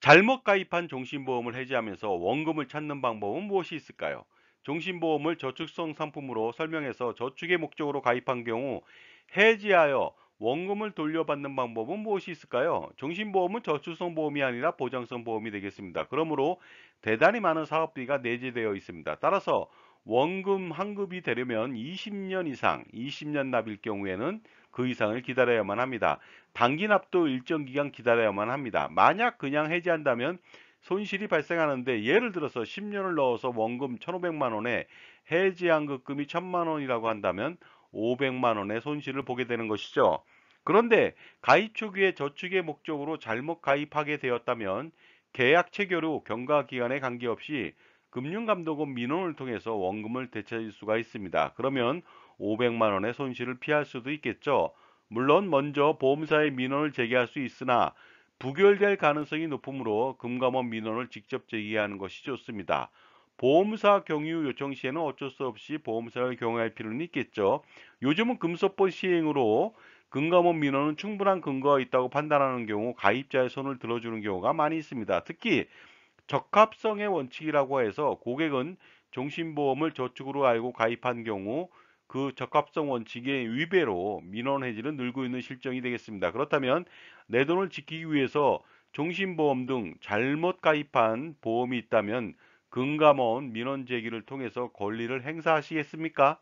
잘못 가입한 종신보험을 해지하면서 원금을 찾는 방법은 무엇이 있을까요? 종신보험을 저축성 상품으로 설명해서 저축의 목적으로 가입한 경우 해지하여 원금을 돌려받는 방법은 무엇이 있을까요? 종신보험은 저축성 보험이 아니라 보장성 보험이 되겠습니다. 그러므로 대단히 많은 사업비가 내재되어 있습니다. 따라서 원금 환급이 되려면 20년 이상, 20년 납일 경우에는 그 이상을 기다려야만 합니다. 단기 납도 일정 기간 기다려야만 합니다. 만약 그냥 해지한다면 손실이 발생하는데 예를 들어서 10년을 넣어서 원금 1,500만 원에 해지 환급금이 1,000만 원이라고 한다면 500만 원의 손실을 보게 되는 것이죠. 그런데 가입 초기에 저축의 목적으로 잘못 가입하게 되었다면 계약 체결 후 경과 기간에 관계없이 금융감독원 민원을 통해서 원금을 대찾할 수가 있습니다. 그러면 500만 원의 손실을 피할 수도 있겠죠. 물론 먼저 보험사의 민원을 제기할 수 있으나 부결될 가능성이 높으므로 금감원 민원을 직접 제기하는 것이 좋습니다. 보험사 경유 요청 시에는 어쩔 수 없이 보험사를 경유할 필요는 있겠죠. 요즘은 금소법 시행으로 금감원 민원은 충분한 근거가 있다고 판단하는 경우 가입자의 손을 들어주는 경우가 많이 있습니다. 특히 적합성의 원칙이라고 해서 고객은 종신보험을 저축으로 알고 가입한 경우 그 적합성 원칙의 위배로 민원 해지는 늘고 있는 실정이 되겠습니다. 그렇다면 내 돈을 지키기 위해서 종신보험 등 잘못 가입한 보험이 있다면 금감원 민원 제기를 통해서 권리를 행사하시겠습니까?